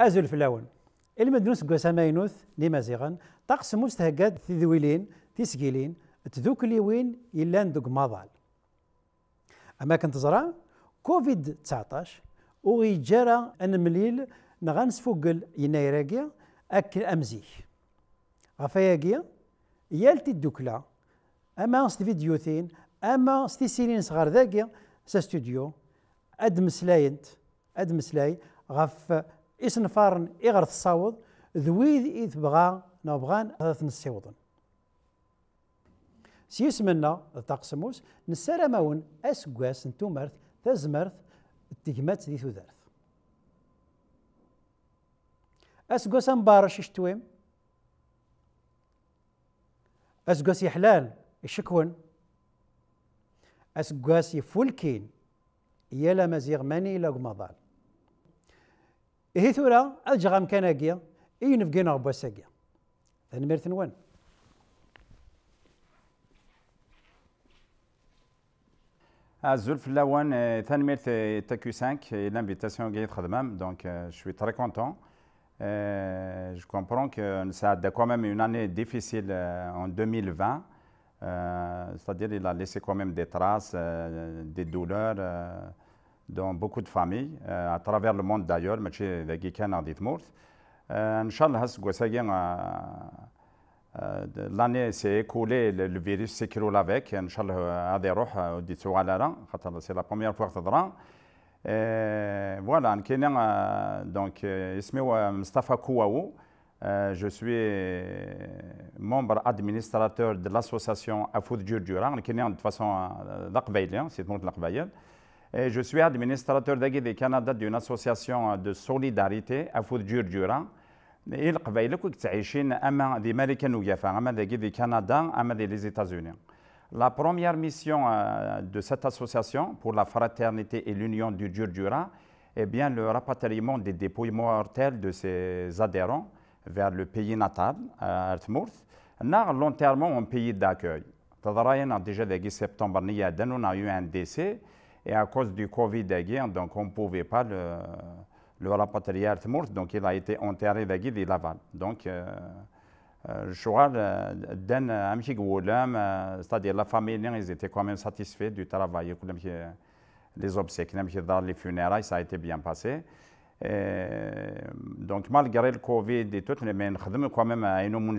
أزول فلاون المدنوس ماينوث لمزيغا طقس في ذويلين تسجيلين تذوك ليوين يلان دوك مضال أما كنت تزرع كوفيد 19 وغيجارة أن مليل نغانس فوقل ينايراكيا أكل أمزيك غفاياقيا يالتي الدوكلا أما ستفيديوثين أما سيرين صغار ذاكيا سا ستوديو أدمسلاينت أدمسلاي غف إسنفارن إغر تصاوض ذويذ إذ بغا نبغان ثلاث نسيوضن سيسمنا تقسموس نسارمون أسقاس نتومرت تزمرت التجمات ذي تودارت أسقاس مبارش اشتويم أسقاس يحلال يشكون أسقاس يفولكين يلا مزيغ ماني لا ihi que je ǧǧeɣ là l'invitation à Gaïd donc je suis très content. je comprends que ça a quand même une année difficile en 2020, c'est-à-dire il a laissé quand même des traces, des douleurs dans beaucoup de familles, euh, à travers le monde d'ailleurs, mais chez les euh, Canadiens euh, de Mourth. Inch'Allah, l'année s'est écoulée, le virus s'écroule avec. Inch'Allah, c'est la première fois que ça voilà, donc, Mustafa Kouaou. Je suis membre administrateur de l'association Afoud Djurdjura, de façon, c'est de l'Aqbaïlien je suis administrateur du Canada d'une association euh, de solidarité à Foudjurdjura. Il Américains, Canada, et des États-Unis. La première mission euh, de cette association pour la fraternité et l'union du Djurdjura est eh bien le rapatriement des dépouilles mortelles de ses adhérents vers le pays natal, à euh, et l'enterrement en pays d'accueil. déjà dès septembre, on a eu un décès. Et à cause du Covid d'ailleurs, donc on ne pouvait pas le, le rapatrier à donc il a été enterré d'Aguirre et Laval. Donc, euh, euh, le vois euh, c'est-à-dire la famille, ils étaient quand même satisfaits du travail. Les obsèques, dans les funérailles, ça a été bien passé. donc, malgré le Covid et tout, mais nous avons quand même un homme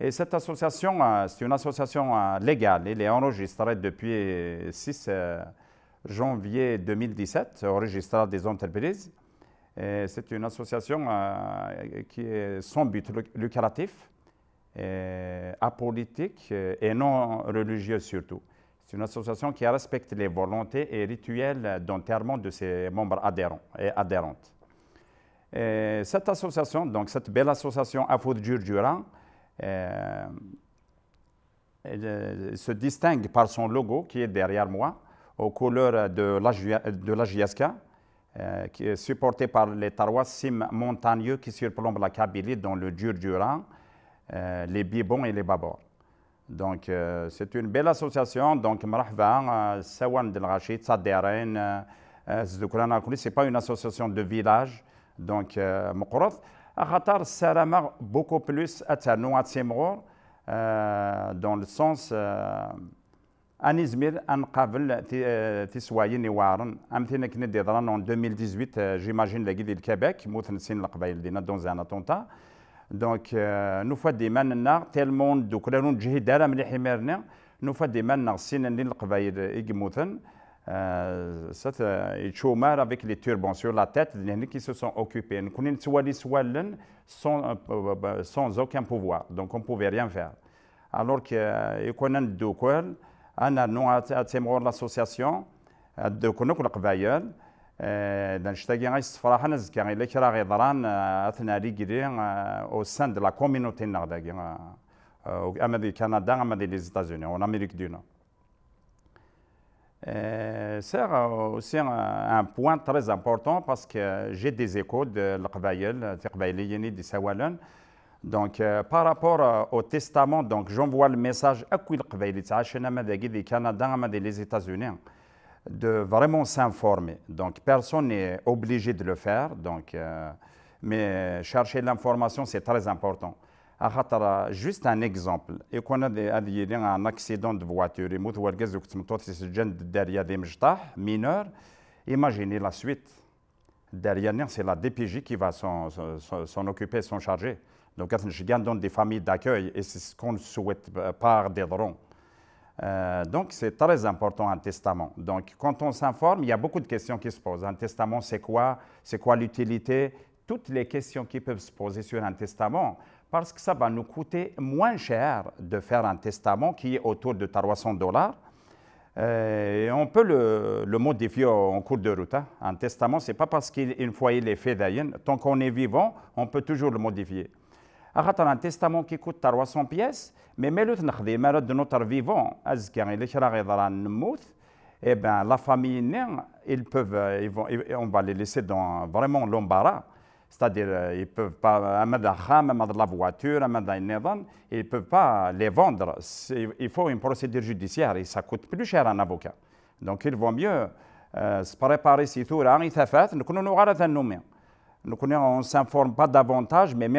Et cette association, euh, c'est une association euh, légale. Elle est enregistrée depuis 6 euh, janvier 2017, au registre des entreprises. C'est une association qui est sans but lucratif, apolitique et non religieuse surtout. C'est une association qui respecte les volontés et rituels d'enterrement de ses membres adhérents et adhérentes. cette association, donc cette belle association Afoud Djurdjura, euh, euh, se distingue par son logo qui est derrière moi, aux couleurs de la euh, qui est supporté par les tarois sim montagneux qui surplombent la Kabylie dans le dur euh, les Bibons et les Babors. Donc, c'est une belle association. Donc, Marhaba, Sawan Del Rachid, Saderen, ce n'est pas une association de village. Donc, Mokoroth. خاطر السلامه بوكو بلوس اترنو اتسيمغور دون لو سونس ان ازمير ان قابل تسوايين يوارن امثله كنا دي ضران 2018 جيماجين لاكي دي الكيبيك موت نسين القبائل دينا دون ان اتونتا دونك نفاد ايماننا تيلمون دوك لا نجهد دار مليح يمرنا نفاد ايماننا سين اللي القبائل يقموثن Euh, c'est un euh, chômeur avec les turbans sur la tête, des gens qui se sont occupés. Nous ne pouvions pas faire de choses sans aucun pouvoir, donc on pouvait rien faire. Alors que qu'il connaît deux choses, nous avons fait l'association, de avons fait la travail, et nous avons fait la travail au sein de la communauté nord-coréenne, en euh, Amérique Canada, en Amérique États-Unis, en Amérique du Nord. C'est euh, aussi un, point très important parce que j'ai des échos de l'Qbaïl, euh, de Sawalun. Donc, euh, par rapport au testament, donc j'envoie le message à tous les Canada, les États-Unis, hein, de vraiment s'informer. Donc, personne n'est obligé de le faire. Donc, mais chercher l'information, c'est très important. Juste un exemple, quand يكون a un accident un voiture de voiture ورقز وكتمطوط يسجن derrière دي derrière, qui ايماجيني لا سويت الداريه ني la لا دي c'est جي كي s'en سون s'en Donc, je gagne des familles d'accueil et c'est ce qu'on souhaite euh, par des drones. Euh, donc, c'est très important un testament. Donc, quand on s'informe, il y a beaucoup de questions qui se posent. Un testament, c'est quoi C'est quoi l'utilité Toutes les questions qui peuvent se poser sur un testament parce que ça va nous coûter moins cher de faire un testament qui est autour de 300 dollars. Euh, et on peut le, modifier en cours de route. Hein. Un testament, ce n'est pas parce qu'une fois il est fait d'ailleurs, tant qu'on est vivant, on peut toujours le modifier. un testament qui coûte 300 pièces, mais mais le de notre vivant, eh ben la famille ils peuvent, ils vont, on va les laisser dans vraiment l'embarras. C'est-à-dire, euh, ils ne peuvent pas, euh, la voiture, ils peuvent pas les vendre. Il faut une procédure judiciaire et ça coûte plus cher un avocat. Donc, il vaut mieux euh, se préparer si tout nous on ne s'informe pas davantage, mais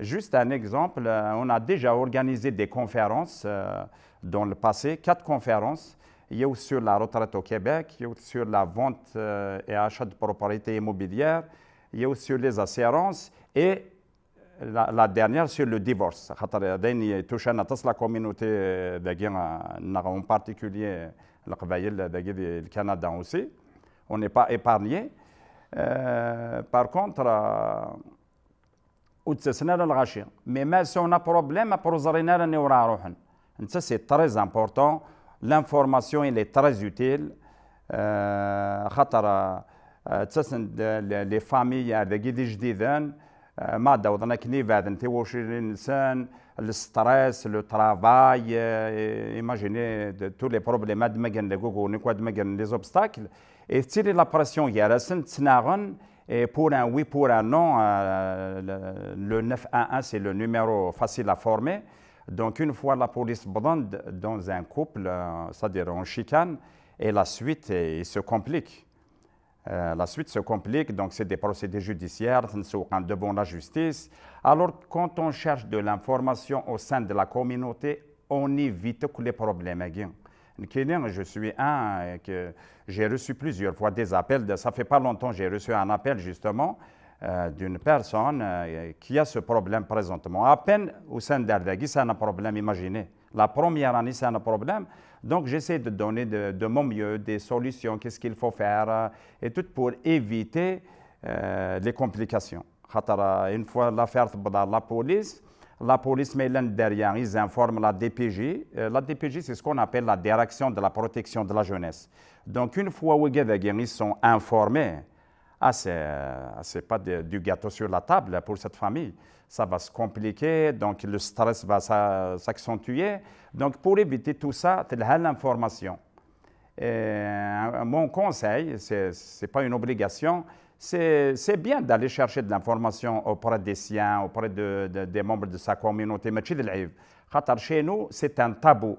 Juste un exemple, on a déjà organisé des conférences dans le passé, quatre conférences il y a aussi sur la retraite au Québec, il y a aussi sur la vente euh, et achat de propriétés immobilières, il y a aussi sur les assurances et la, dernière sur le divorce. Il touche à la communauté euh, en particulier le Canada aussi. On n'est pas épargné. Euh, par contre, on euh, mais si on a problème, c'est très important. L'information est très utile. Euh, euh, les familles euh, de Gédéjdé, les gens qui ont en train de se le stress, le travail, imaginez tous les problèmes, les obstacles. Et si la pression, il y a des obstacles. Et pour un oui, pour un non, le 911 est le numéro facile à former. Donc une fois la police brande dans un couple, euh, c'est-à-dire en chicane, et la suite se complique. Euh, la suite se complique, donc c'est des procédés judiciaires devant la justice. Alors quand on cherche de l'information au sein de la communauté, on évite les problèmes. Je suis un, que j'ai reçu plusieurs fois des appels, ça fait pas longtemps j'ai reçu un appel justement, euh, d'une personne euh, qui a ce problème présentement. À peine au sein d'Ardagui, c'est un problème, imaginez. La première année, c'est un problème. Donc, j'essaie de donner de, mon mieux des solutions, qu'est-ce qu'il faut faire, euh, et tout pour éviter les complications. Une fois l'affaire dans la police, la police met derrière, ils informent la DPJ. La DPJ, c'est ce qu'on appelle la direction de la protection de la jeunesse. Donc, une fois ils sont informés, ah, c'est euh, pas du gâteau sur la table pour cette famille. Ça va se compliquer, donc le stress va s'accentuer. Donc, pour éviter tout ça, tu as l'information. Euh, mon conseil, ce n'est pas une obligation, c'est bien d'aller chercher de l'information auprès des siens, auprès de, des membres de sa communauté. Mais chez nous, c'est un tabou.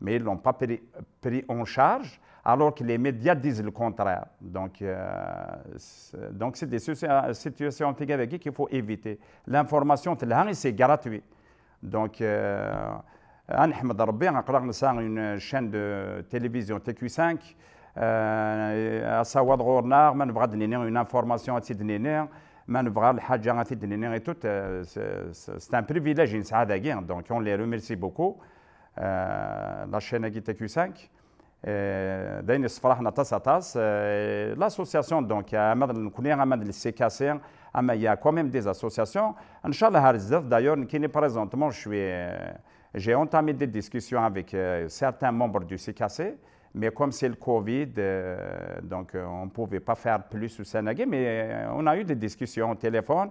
mais ils ne l'ont pas pris, en charge, alors que les médias disent le contraire. Donc, euh, c'est des situations qu'il faut éviter. L'information, c'est gratuit. Donc, euh, a une chaîne de télévision TQ5 euh, à savoir غورنا ما نبغى une information تدنينا ما et tout c'est un privilège donc on les remercie beaucoup euh, la chaîne Q5. Euh, Farah Natas euh, l'association, donc, il y a CKC, mais il y a quand même des associations. d'ailleurs, qui n'est présentement, je suis, j'ai entamé des discussions avec certains membres du CKC, mais comme c'est le Covid, donc, on ne pouvait pas faire plus au Sénégal, mais on a eu des discussions au téléphone.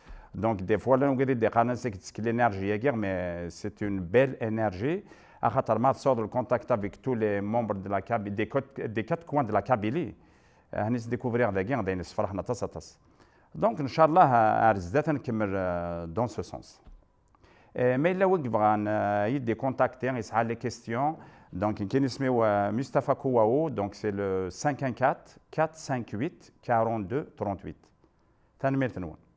Donc, des fois, là, on dit que l'énergie mais c'est une belle énergie. À sort le contact avec tous les membres de la des, quatre coins de la Kabylie. On euh, se découvrir la guerre, on se faire tasse Donc, Inch'Allah, euh, euh, dans ce sens. Mais là, il y a des contacts, il y a des questions. Donc, il y a Mustafa Kouaou, donc c'est le 514 458 42 38. Tanmir numéro.